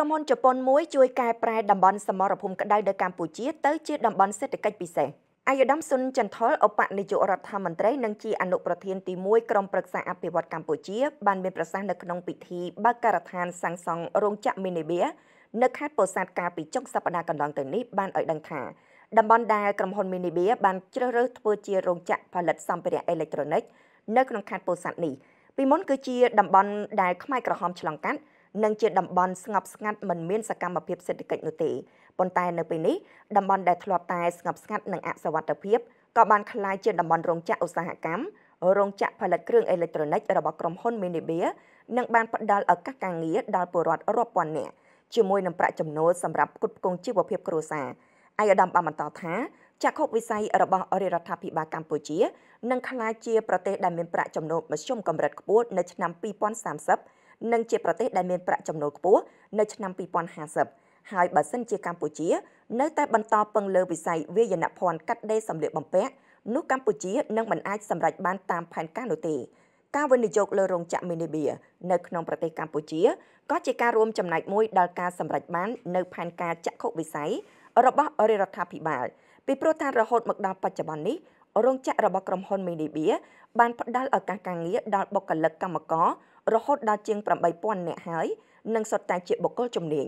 ក្រុមហ៊ុនជប៉ុនមួយជួយកែប្រែតំបន់សមរភូមិក្តៅនៅកម្ពុជាទៅជាតំបន់សេដ្ឋកិច្ចពិសេសអាយដាមស៊ុនចន្ទថុលឧបនាយករដ្ឋមន្ត្រីនិងជាអនុប្រធានទី1ក្រុមប្រឹក្សាអភិវឌ្ឍកម្ពុជាបានមានប្រសាសន៍នៅក្នុងពិធីបើកការដ្ឋានសាំងសង់រោងចក្រមីនីបៀនៅខេត្តពោធិ៍សាត់កាលពីចុងសប្តាហ៍កន្លងទៅនេះបានឲ្យដឹងថាតំបន់ដែលក្រុមហ៊ុនមីនីបៀបានជ្រើសរើសធ្វើជារោងចក្រផលិតសម្ភារៈអេឡិចត្រូនិក នៅក្នុងខេត្តពោធិ៍សាត់នេះពីមុនគឺជាតំបន់ដែលខ្មែរក្រហមឆ្លងកាត់និងជាតំបន់ស្ងប់ស្ងាត់មិនមានសកម្មភាពសេដ្ឋកិច្ចនោះទេប៉ុន្តែនៅពេលនេះតំបន់ដែលធ្លាប់តែ ស្ងប់ស្ងាត់និងអសវត្ថិភាពក៏បានក្លាយជាតំបន់រោងចក្រឧស្សាហកម្មរោងចក្រផលិតគ្រឿងអេឡិចត្រូនិករបស់ក្រុមហ៊ុន Minibea និងបានផ្ដល់ឱកាសការងារដល់ពលរដ្ឋរាប់ពាន់នាក់ជាមួយនឹងប្រាក់ចំណូលសម្រាប់ផ្គត់ផ្គង់ជីវភាពគ្រួសារឯកឧត្តមបានបន្តថាចក្ខុវិស័យរបស់រដ្ឋាភិបាលកម្ពុជានឹងក្លាយជា ប្រទេសដែលមានប្រាក់ចំណូលមធ្យមកម្រិតខ្ពស់នៅឆ្នាំ2030និងជាប្រទេស ដែលមានប្រាក់ចំណូលខ្ពស់នៅឆ្នាំ2050ហើយបើសិនជាកម្ពុជា នៅតែបន្តពឹងលើវិស័យវាយនភ័ណ្ឌកាត់ដេរសម្លៀកបំពាក់នោះកម្ពុជានឹងមិនអាចសម្រេចបានតាមផែនការនោះទេការវិនិយោគលើរោងចក្រមីនីបៀនៅក្នុងប្រទេសកម្ពុជាក៏ជាការរួមចំណែកមួយដល់ការសម្រេចបាននៅផែនការចក្ខុវិស័យរបស់រដ្ឋាភិបាលពីព្រោះថារហូតមកដល់បច្ចុប្បន្ននេះរោងចក្ររបស់ក្រុមហ៊ុនមីនីបៀបានផ្ដល់ឱកាសការងារដល់បុគ្គលិកកម្មកររហូតដល់ជាង8000នាក់ហើយនិងសុទ្ធតែជាបុគ្គលជំនាញ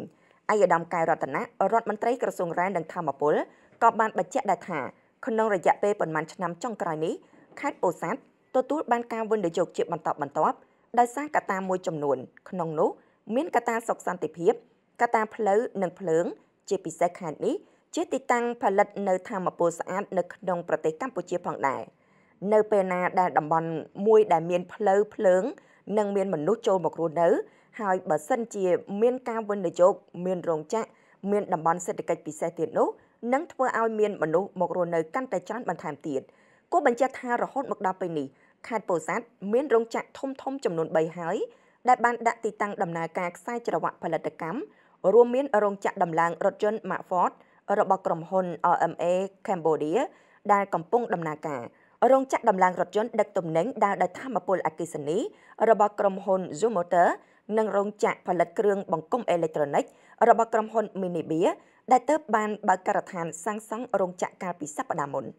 ឯកឧត្តមកែរដ្ឋនៈរដ្ឋមន្ត្រីក្រសួងរ៉ែនិងធម្មពលក៏បានបញ្ជាក់ដែរថា ក្នុងរយៈពេលប្រមាណឆ្នាំចុងក្រោយនេះខេត្តពោធិ៍សាត់ទទួលបានការវិនិយោគជាបន្តបន្ទាប់ដោយសារកត្តាមួយចំនួនក្នុងនោះ មានកត្តាសុខសន្តិភាពកត្តាផ្លូវនិងភ្លើង ជាពិសេសខេត្តនេះជាទីតាំងផលិតនៅធម្មពលស្អាតនៅក្នុងប្រទេសកម្ពុជា ផងដែរនៅពេលណាដែលតំបន់មួយដែលមានផ្លូវភ្លើងនិងមានមនុស្សចូលមករស់នៅហើយបើសិនជាមានការវិនិយោគមានរោងចក្រមានតំបន់សេដ្ឋកិច្ចពិសេសទៀតនោះនឹងធ្វើឲ្យមានមនុស្សមករស់នៅកាន់តែច្រើនបន្ថែមទៀតគួរបញ្ជាក់ថារហូតមកដល់ពេលនេះខេត្តពោធិ៍សាត់មានរោងចក្រធំធំចំនួន3ហើយដែលបានដាក់ទីតាំងដំណើរការខ្សែច្រវាក់ផលិតកម្មរួមមានរោងចក្រដំឡើងរថយន្ត Mack Ford របស់ក្រុមហ៊ុន RMA Cambodia ដែលកំពុងដំណើរការ។រោងចក្រដំឡើងរថយន្តដឹកទំនិញដើរដោយធម្មពលអគ្គិសនីរបស់ក្រុមហ៊ុន Zoom Motor និងរោងចក្រផលិតគ្រឿងបង្គុំអេເລັກត្រូនិករបស់ក្រុមហ៊ុន Minibia ដែលទើបបានបើកការដ្ឋានសាងសង់រោងចក្រកាលពីសប្តាហ៍មុន។